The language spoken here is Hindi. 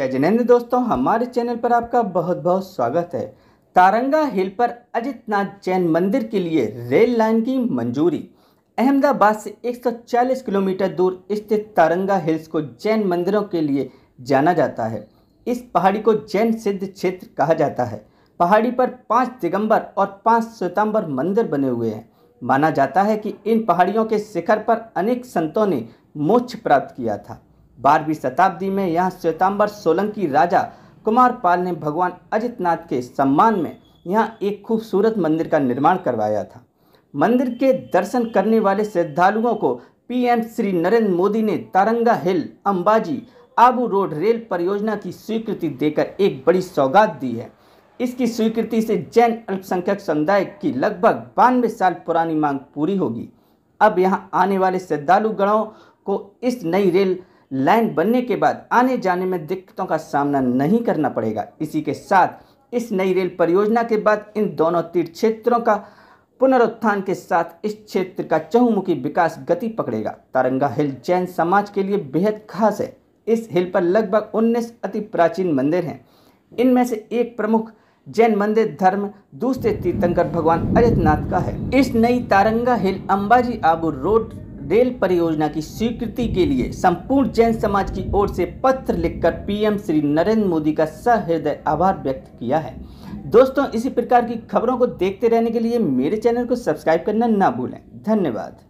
जय जिनेन्द्र दोस्तों हमारे चैनल पर आपका बहुत बहुत स्वागत है तारंगा हिल पर अजितनाथ जैन मंदिर के लिए रेल लाइन की मंजूरी अहमदाबाद से 140 किलोमीटर दूर स्थित तारंगा हिल्स को जैन मंदिरों के लिए जाना जाता है इस पहाड़ी को जैन सिद्ध क्षेत्र कहा जाता है पहाड़ी पर पाँच दिगंबर और पाँच स्वतंबर मंदिर बने हुए हैं माना जाता है कि इन पहाड़ियों के शिखर पर अनेक संतों ने मोक्ष प्राप्त किया था बारहवीं शताब्दी में यहाँ श्वेतांबर सोलंकी राजा कुमार पाल ने भगवान अजितनाथ के सम्मान में यहाँ एक खूबसूरत मंदिर का निर्माण करवाया था मंदिर के दर्शन करने वाले श्रद्धालुओं को पीएम श्री नरेंद्र मोदी ने Taranga Hill Ambaji Abu Road rail परियोजना की स्वीकृति देकर एक बड़ी सौगात दी है इसकी स्वीकृति से जैन अल्पसंख्यक समुदाय की लगभग बानवे साल पुरानी मांग पूरी होगी अब यहाँ आने वाले श्रद्धालुगणों को इस नई रेल लाइन बनने के बाद आने जाने में दिक्कतों का सामना नहीं करना पड़ेगा इसी के साथ इस नई रेल परियोजना के बाद इन दोनों तीर्थ क्षेत्रों का पुनरुत्थान के साथ इस क्षेत्र का चहुमुखी विकास गति पकड़ेगा तारंगा हिल जैन समाज के लिए बेहद खास है इस हिल पर लगभग 19 अति प्राचीन मंदिर हैं इनमें से एक प्रमुख जैन मंदिर धर्म दूसरे तीर्थंकर भगवान अजितनाथ का है इस नई Taranga Hill Ambaji Abu Road rail परियोजना की स्वीकृति के लिए संपूर्ण जैन समाज की ओर से पत्र लिखकर पीएम श्री नरेंद्र मोदी का सहृदय आभार व्यक्त किया है दोस्तों इसी प्रकार की खबरों को देखते रहने के लिए मेरे चैनल को सब्सक्राइब करना ना भूलें धन्यवाद